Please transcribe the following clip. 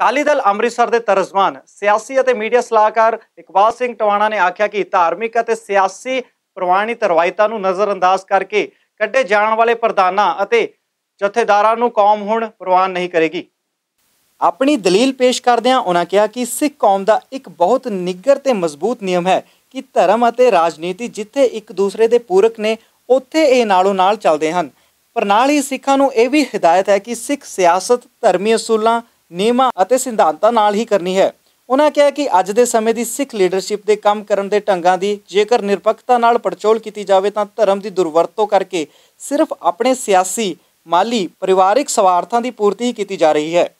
ਅਕਾਲੀ ਦਲ ਅੰਮ੍ਰਿਤਸਰ ਦੇ ਤਰਜਮਾਨ ਸਿਆਸੀ ਅਤੇ ਮੀਡੀਆ ਸਲਾਹਕਾਰ ਇਕਬਾਲ ਸਿੰਘ ਟਵਾਣਾ ਨੇ ਆਖਿਆ ਕਿ ਧਾਰਮਿਕ ਅਤੇ ਸਿਆਸੀ ਪ੍ਰਵਾਨਿਤ ਰਵਾਇਤਾਂ ਨੂੰ ਨਜ਼ਰਅੰਦਾਜ਼ ਕਰਕੇ ਕੱਢੇ ਜਾਣ ਵਾਲੇ ਪ੍ਰਧਾਨਾਂ ਅਤੇ ਜਥੇਦਾਰਾਂ ਨੂੰ ਕੌਮ ਹੁਣ ਪ੍ਰਵਾਨ ਨਹੀਂ ਕਰੇਗੀ ਆਪਣੀ ਦਲੀਲ ਪੇਸ਼ ਕਰਦਿਆਂ ਉਹਨਾਂ ਕਿਹਾ ਕਿ ਸਿੱਖ ਕੌਮ ਦਾ ਇੱਕ ਬਹੁਤ ਨਿੱਗਰ ਤੇ ਮਜ਼ਬੂਤ ਨਿਯਮ ਹੈ ਕਿ ਧਰਮ ਅਤੇ ਰਾਜਨੀਤੀ ਜਿੱਥੇ ਇੱਕ ਦੂਸਰੇ ਦੇ ਪੂਰਕ ਨੇ ਉੱਥੇ ਇਹ ਨਾਲੋਂ ਨਾਲ ਚੱਲਦੇ ਹਨ ਪਰ ਨਾਲ ਹੀ ਸਿੱਖਾਂ ਨੂੰ ਇਹ ਵੀ ਹਿਦਾਇਤ ਹੈ ਕਿ ਸਿੱਖ ਸਿਆਸਤ ਧਰਮੀ ਅਸੂਲਾਂ ਨਿਯਮਾਂ ਅਤੇ ਸਿਧਾਂਤਾਂ ਨਾਲ ਹੀ ਕਰਨੀ ਹੈ ਉਹਨਾਂ ਕਿਹਾ ਕਿ ਅੱਜ ਦੇ ਸਮੇਂ ਦੀ ਸਿੱਖ ਲੀਡਰਸ਼ਿਪ ਦੇ ਕੰਮ ਕਰਨ ਦੇ ਢੰਗਾਂ ਦੀ ਜੇਕਰ ਨਿਰਪੱਖਤਾ ਨਾਲ ਪੜਚੋਲ ਕੀਤੀ ਜਾਵੇ ਤਾਂ ਧਰਮ ਦੀ ਦੁਰਵਰਤੋਂ ਕਰਕੇ ਸਿਰਫ ਆਪਣੇ ਸਿਆਸੀ ਮਾਲੀ ਪਰਿਵਾਰਿਕ ਸਵਾਰਥਾਂ ਦੀ ਪੂਰਤੀ ਕੀਤੀ ਜਾ ਰਹੀ ਹੈ